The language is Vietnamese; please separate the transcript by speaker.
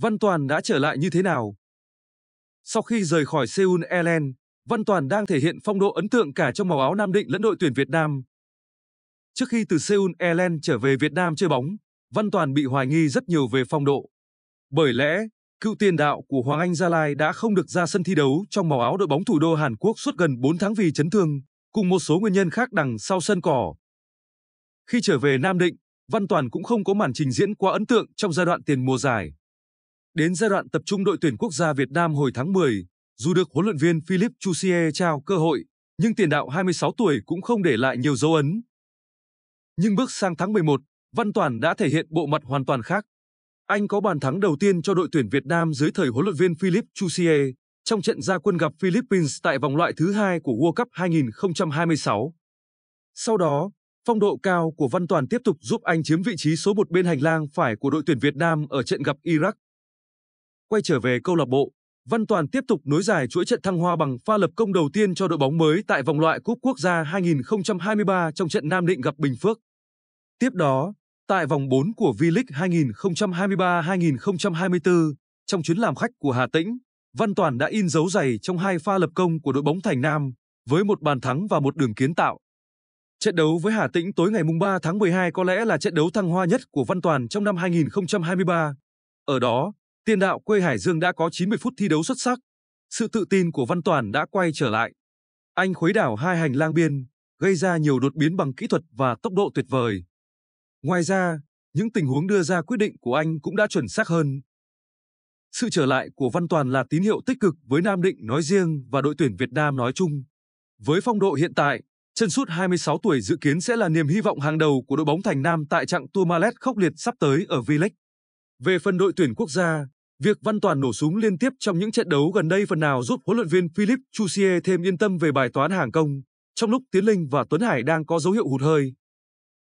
Speaker 1: Văn Toàn đã trở lại như thế nào? Sau khi rời khỏi Seoul Airlines, Văn Toàn đang thể hiện phong độ ấn tượng cả trong màu áo Nam Định lẫn đội tuyển Việt Nam. Trước khi từ Seoul Airlines trở về Việt Nam chơi bóng, Văn Toàn bị hoài nghi rất nhiều về phong độ. Bởi lẽ, cựu tiền đạo của Hoàng Anh Gia Lai đã không được ra sân thi đấu trong màu áo đội bóng thủ đô Hàn Quốc suốt gần 4 tháng vì chấn thương, cùng một số nguyên nhân khác đằng sau sân cỏ. Khi trở về Nam Định, Văn Toàn cũng không có màn trình diễn quá ấn tượng trong giai đoạn tiền mùa giải. Đến giai đoạn tập trung đội tuyển quốc gia Việt Nam hồi tháng 10, dù được huấn luyện viên Philip Chusie trao cơ hội, nhưng tiền đạo 26 tuổi cũng không để lại nhiều dấu ấn. Nhưng bước sang tháng 11, Văn Toàn đã thể hiện bộ mặt hoàn toàn khác. Anh có bàn thắng đầu tiên cho đội tuyển Việt Nam dưới thời huấn luyện viên Philip Chusie trong trận ra quân gặp Philippines tại vòng loại thứ hai của World Cup 2026. Sau đó, phong độ cao của Văn Toàn tiếp tục giúp anh chiếm vị trí số một bên hành lang phải của đội tuyển Việt Nam ở trận gặp Iraq Quay trở về câu lạc bộ, Văn Toàn tiếp tục nối dài chuỗi trận thăng hoa bằng pha lập công đầu tiên cho đội bóng mới tại vòng loại Cúp Quốc gia 2023 trong trận Nam Định gặp Bình Phước. Tiếp đó, tại vòng 4 của V-League 2023-2024, trong chuyến làm khách của Hà Tĩnh, Văn Toàn đã in dấu giày trong hai pha lập công của đội bóng Thành Nam với một bàn thắng và một đường kiến tạo. Trận đấu với Hà Tĩnh tối ngày 3 tháng 12 có lẽ là trận đấu thăng hoa nhất của Văn Toàn trong năm 2023. Ở đó, tiền đạo quê Hải Dương đã có 90 phút thi đấu xuất sắc. Sự tự tin của Văn Toàn đã quay trở lại. Anh khuấy đảo hai hành lang biên, gây ra nhiều đột biến bằng kỹ thuật và tốc độ tuyệt vời. Ngoài ra, những tình huống đưa ra quyết định của anh cũng đã chuẩn xác hơn. Sự trở lại của Văn Toàn là tín hiệu tích cực với Nam Định nói riêng và đội tuyển Việt Nam nói chung. Với phong độ hiện tại, chân sút 26 tuổi dự kiến sẽ là niềm hy vọng hàng đầu của đội bóng Thành Nam tại trạng tourmalet khốc liệt sắp tới ở V-League. Về phần đội tuyển quốc gia, Việc Văn Toàn nổ súng liên tiếp trong những trận đấu gần đây phần nào giúp huấn luyện viên Philip Chusier thêm yên tâm về bài toán hàng công, trong lúc Tiến Linh và Tuấn Hải đang có dấu hiệu hụt hơi.